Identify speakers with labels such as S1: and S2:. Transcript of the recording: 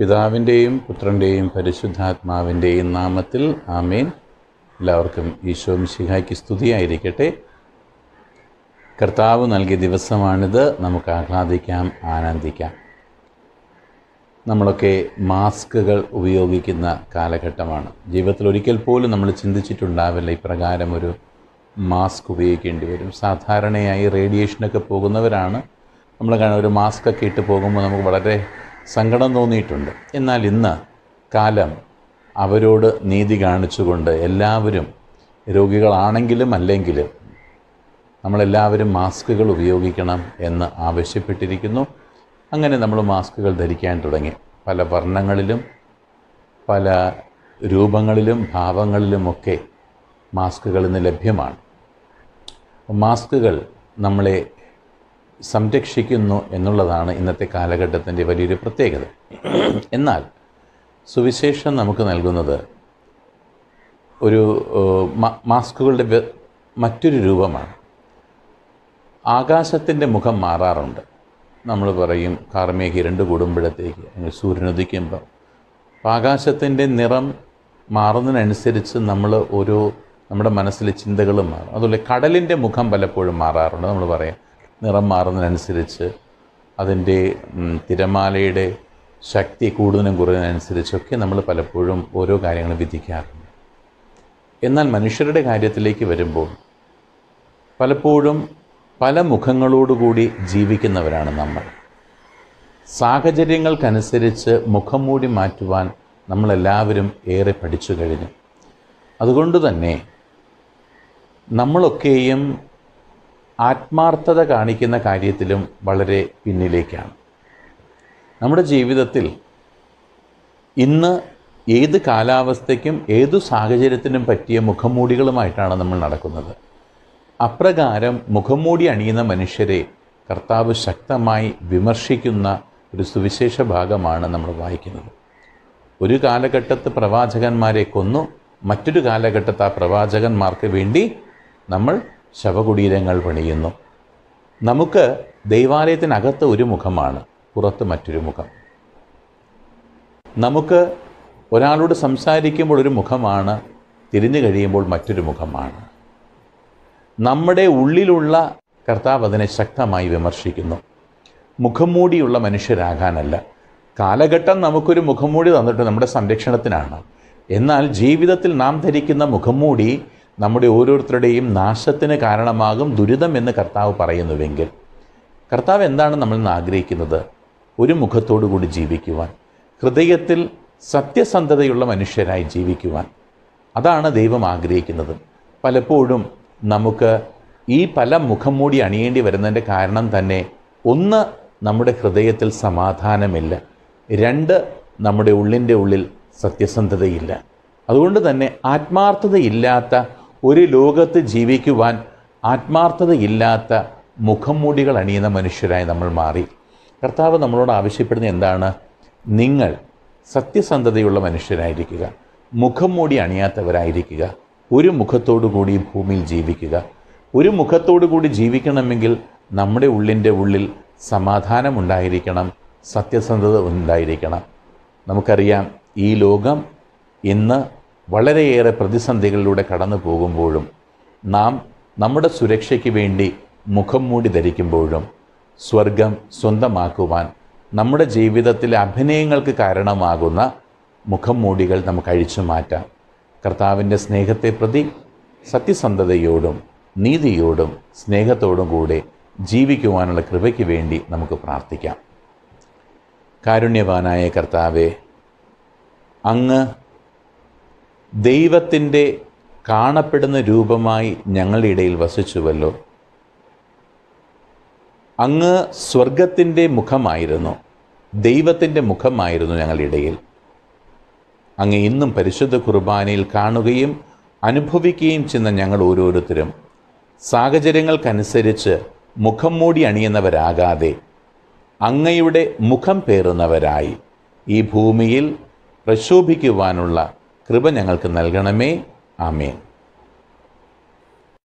S1: പിതാവിൻ്റെയും പുത്രൻ്റെയും പരിശുദ്ധാത്മാവിൻ്റെയും നാമത്തിൽ ആമേൻ എല്ലാവർക്കും ഈശോ മിശിഹായ്ക്ക് സ്തുതിയായിരിക്കട്ടെ കർത്താവ് നൽകിയ ദിവസമാണിത് നമുക്ക് ആഹ്ലാദിക്കാം ആനന്ദിക്കാം നമ്മളൊക്കെ മാസ്കുകൾ ഉപയോഗിക്കുന്ന കാലഘട്ടമാണ് ജീവിതത്തിൽ ഒരിക്കൽ പോലും നമ്മൾ ചിന്തിച്ചിട്ടുണ്ടാവില്ല ഇപ്രകാരം ഒരു മാസ്ക് ഉപയോഗിക്കേണ്ടി വരും സാധാരണയായി റേഡിയേഷനൊക്കെ പോകുന്നവരാണ് നമ്മൾ കാണാൻ ഒരു മാസ്ക് ഒക്കെ ഇട്ട് പോകുമ്പോൾ നമുക്ക് വളരെ സങ്കടം തോന്നിയിട്ടുണ്ട് എന്നാൽ ഇന്ന് കാലം അവരോട് നീതി കാണിച്ചുകൊണ്ട് എല്ലാവരും രോഗികളാണെങ്കിലും അല്ലെങ്കിലും നമ്മളെല്ലാവരും മാസ്കുകൾ ഉപയോഗിക്കണം എന്ന് ആവശ്യപ്പെട്ടിരിക്കുന്നു അങ്ങനെ നമ്മൾ മാസ്കുകൾ ധരിക്കാൻ തുടങ്ങി പല വർണ്ണങ്ങളിലും പല രൂപങ്ങളിലും ഭാവങ്ങളിലുമൊക്കെ മാസ്കുകൾ ഇന്ന് ലഭ്യമാണ് മാസ്കുകൾ നമ്മളെ സംരക്ഷിക്കുന്നു എന്നുള്ളതാണ് ഇന്നത്തെ കാലഘട്ടത്തിൻ്റെ വലിയൊരു പ്രത്യേകത എന്നാൽ സുവിശേഷം നമുക്ക് നൽകുന്നത് ഒരു മാസ്കുകളുടെ മറ്റൊരു രൂപമാണ് ആകാശത്തിൻ്റെ മുഖം മാറാറുണ്ട് നമ്മൾ പറയും കാർമേഘ രണ്ട് കൂടുമ്പോഴത്തേക്ക് അല്ലെങ്കിൽ സൂര്യൻ അപ്പോൾ ആകാശത്തിൻ്റെ നിറം മാറുന്നതിനനുസരിച്ച് നമ്മൾ ഓരോ നമ്മുടെ മനസ്സിലെ ചിന്തകളും മാറും അതുപോലെ കടലിൻ്റെ മുഖം പലപ്പോഴും മാറാറുണ്ട് നമ്മൾ പറയാം നിറം മാറുന്നതിനനുസരിച്ച് അതിൻ്റെ തിരമാലയുടെ ശക്തി കൂടുതലും കുറയുന്നതിനനുസരിച്ചൊക്കെ നമ്മൾ പലപ്പോഴും ഓരോ കാര്യങ്ങളും വിധിക്കാറുണ്ട് എന്നാൽ മനുഷ്യരുടെ കാര്യത്തിലേക്ക് വരുമ്പോൾ പലപ്പോഴും പല മുഖങ്ങളോടുകൂടി ജീവിക്കുന്നവരാണ് നമ്മൾ സാഹചര്യങ്ങൾക്കനുസരിച്ച് മുഖം മൂടി മാറ്റുവാൻ നമ്മളെല്ലാവരും ഏറെ പഠിച്ചു കഴിഞ്ഞു അതുകൊണ്ട് തന്നെ നമ്മളൊക്കെയും ആത്മാർത്ഥത കാണിക്കുന്ന കാര്യത്തിലും വളരെ പിന്നിലേക്കാണ് നമ്മുടെ ജീവിതത്തിൽ ഇന്ന് ഏത് കാലാവസ്ഥയ്ക്കും ഏതു സാഹചര്യത്തിനും പറ്റിയ മുഖംമൂടികളുമായിട്ടാണ് നമ്മൾ നടക്കുന്നത് അപ്രകാരം മുഖംമൂടി അണിയുന്ന മനുഷ്യരെ കർത്താവ് ശക്തമായി വിമർശിക്കുന്ന ഒരു സുവിശേഷ ഭാഗമാണ് നമ്മൾ വായിക്കുന്നത് ഒരു കാലഘട്ടത്ത് പ്രവാചകന്മാരെ കൊന്നു മറ്റൊരു കാലഘട്ടത്ത് ആ പ്രവാചകന്മാർക്ക് വേണ്ടി നമ്മൾ ശവകുടീരങ്ങൾ പണിയുന്നു നമുക്ക് ദൈവാലയത്തിനകത്ത് ഒരു മുഖമാണ് പുറത്ത് മറ്റൊരു മുഖം നമുക്ക് ഒരാളോട് സംസാരിക്കുമ്പോൾ ഒരു മുഖമാണ് തിരിഞ്ഞു കഴിയുമ്പോൾ മറ്റൊരു മുഖമാണ് നമ്മുടെ ഉള്ളിലുള്ള കർത്താവ് അതിനെ ശക്തമായി വിമർശിക്കുന്നു മുഖംമൂടിയുള്ള മനുഷ്യരാകാനല്ല കാലഘട്ടം നമുക്കൊരു മുഖംമൂടി തന്നിട്ട് നമ്മുടെ സംരക്ഷണത്തിനാണ് എന്നാൽ ജീവിതത്തിൽ നാം ധരിക്കുന്ന മുഖംമൂടി നമ്മുടെ ഓരോരുത്തരുടെയും നാശത്തിന് കാരണമാകും ദുരിതം എന്ന് കർത്താവ് പറയുന്നുവെങ്കിൽ കർത്താവ് എന്താണ് നമ്മൾ നിന്ന് ആഗ്രഹിക്കുന്നത് ഒരു മുഖത്തോടു കൂടി ജീവിക്കുവാൻ ഹൃദയത്തിൽ സത്യസന്ധതയുള്ള മനുഷ്യരായി ജീവിക്കുവാൻ അതാണ് ദൈവം ആഗ്രഹിക്കുന്നത് പലപ്പോഴും നമുക്ക് ഈ പല മുഖം മൂടി അണിയേണ്ടി വരുന്നതിൻ്റെ കാരണം തന്നെ ഒന്ന് നമ്മുടെ ഹൃദയത്തിൽ സമാധാനമില്ല രണ്ട് നമ്മുടെ ഉള്ളിൻ്റെ ഉള്ളിൽ സത്യസന്ധതയില്ല അതുകൊണ്ട് തന്നെ ആത്മാർത്ഥതയില്ലാത്ത ഒരു ലോകത്ത് ജീവിക്കുവാൻ ആത്മാർത്ഥതയില്ലാത്ത മുഖംമൂടികൾ അണിയുന്ന മനുഷ്യരായി നമ്മൾ മാറി കർത്താവ് നമ്മളോട് ആവശ്യപ്പെടുന്ന എന്താണ് നിങ്ങൾ സത്യസന്ധതയുള്ള മനുഷ്യരായിരിക്കുക മുഖം അണിയാത്തവരായിരിക്കുക ഒരു മുഖത്തോടു കൂടി ഭൂമിയിൽ ജീവിക്കുക ഒരു മുഖത്തോടു കൂടി ജീവിക്കണമെങ്കിൽ നമ്മുടെ ഉള്ളിൻ്റെ ഉള്ളിൽ സമാധാനമുണ്ടായിരിക്കണം സത്യസന്ധത ഉണ്ടായിരിക്കണം നമുക്കറിയാം ഈ ലോകം ഇന്ന് വളരെയേറെ പ്രതിസന്ധികളിലൂടെ കടന്നു പോകുമ്പോഴും നാം നമ്മുടെ സുരക്ഷയ്ക്ക് വേണ്ടി മുഖം മൂടി ധരിക്കുമ്പോഴും സ്വർഗം സ്വന്തമാക്കുവാൻ നമ്മുടെ ജീവിതത്തിലെ അഭിനയങ്ങൾക്ക് കാരണമാകുന്ന മുഖം മൂടികൾ നമുക്ക് അഴിച്ചു മാറ്റാം കർത്താവിൻ്റെ സ്നേഹത്തെ പ്രതി സത്യസന്ധതയോടും നീതിയോടും സ്നേഹത്തോടും കൂടെ ജീവിക്കുവാനുള്ള കൃപയ്ക്ക് വേണ്ടി നമുക്ക് പ്രാർത്ഥിക്കാം കാരുണ്യവാനായ കർത്താവെ അങ്ങ് ദൈവത്തിൻ്റെ കാണപ്പെടുന്ന രൂപമായി ഞങ്ങളുടെ ഇടയിൽ വസിച്ചുവല്ലോ അങ്ങ് സ്വർഗത്തിൻ്റെ മുഖമായിരുന്നു ദൈവത്തിൻ്റെ മുഖമായിരുന്നു ഞങ്ങളുടെ ഇടയിൽ അങ്ങ് ഇന്നും പരിശുദ്ധ കുർബാനയിൽ കാണുകയും അനുഭവിക്കുകയും ചെയ്യുന്ന ഞങ്ങൾ ഓരോരുത്തരും സാഹചര്യങ്ങൾക്കനുസരിച്ച് മുഖം മൂടി അണിയുന്നവരാകാതെ അങ്ങയുടെ മുഖം പേറുന്നവരായി ഈ ഭൂമിയിൽ പ്രശോഭിക്കുവാനുള്ള കൃപ ഞങ്ങൾക്ക് നൽകണമേ ആമേൻ